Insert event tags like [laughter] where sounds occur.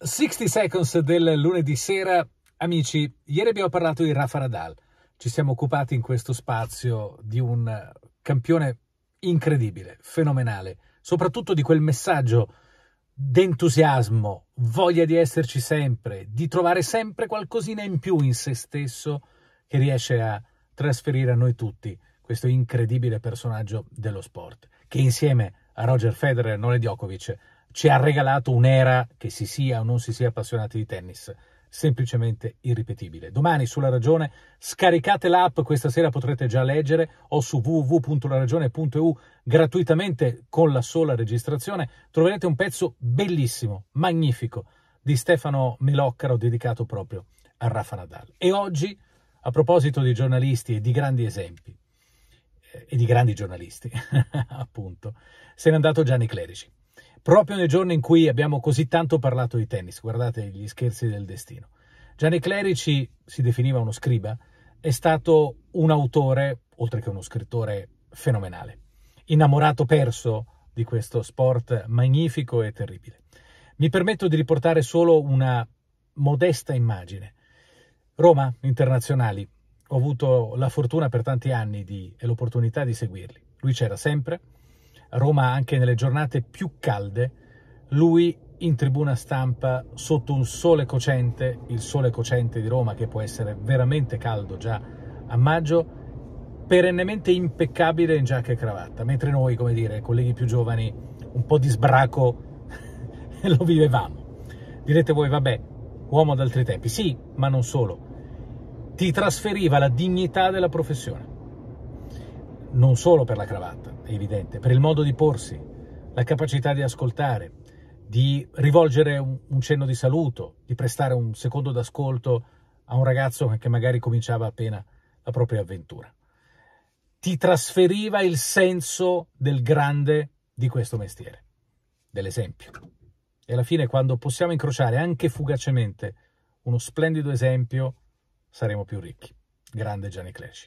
60 Seconds del lunedì sera. Amici, ieri abbiamo parlato di Rafa Radal. Ci siamo occupati in questo spazio di un campione incredibile, fenomenale, soprattutto di quel messaggio d'entusiasmo, voglia di esserci sempre, di trovare sempre qualcosina in più in se stesso che riesce a trasferire a noi tutti questo incredibile personaggio dello sport, che insieme a Roger Federer e Nole Djokovic ci ha regalato un'era, che si sia o non si sia appassionati di tennis, semplicemente irripetibile. Domani sulla Ragione scaricate l'app, questa sera potrete già leggere o su www.laragione.eu gratuitamente con la sola registrazione troverete un pezzo bellissimo, magnifico di Stefano Meloccaro dedicato proprio a Rafa Nadal. E oggi, a proposito di giornalisti e di grandi esempi eh, e di grandi giornalisti, [laughs] appunto, se n'è andato Gianni Clerici proprio nel giorno in cui abbiamo così tanto parlato di tennis, guardate gli scherzi del destino. Gianni Clerici si definiva uno scriba, è stato un autore, oltre che uno scrittore fenomenale, innamorato perso di questo sport magnifico e terribile. Mi permetto di riportare solo una modesta immagine. Roma, internazionali, ho avuto la fortuna per tanti anni di, e l'opportunità di seguirli. Lui c'era sempre, Roma anche nelle giornate più calde, lui in tribuna stampa sotto un sole cocente, il sole cocente di Roma che può essere veramente caldo già a maggio, perennemente impeccabile in giacca e cravatta, mentre noi, come dire, colleghi più giovani, un po' di sbraco [laughs] lo vivevamo. Direte voi, vabbè, uomo d'altri tempi. Sì, ma non solo. Ti trasferiva la dignità della professione non solo per la cravatta, è evidente, per il modo di porsi, la capacità di ascoltare, di rivolgere un, un cenno di saluto, di prestare un secondo d'ascolto a un ragazzo che magari cominciava appena la propria avventura. Ti trasferiva il senso del grande di questo mestiere, dell'esempio. E alla fine quando possiamo incrociare anche fugacemente uno splendido esempio, saremo più ricchi. Grande Gianni Cleci.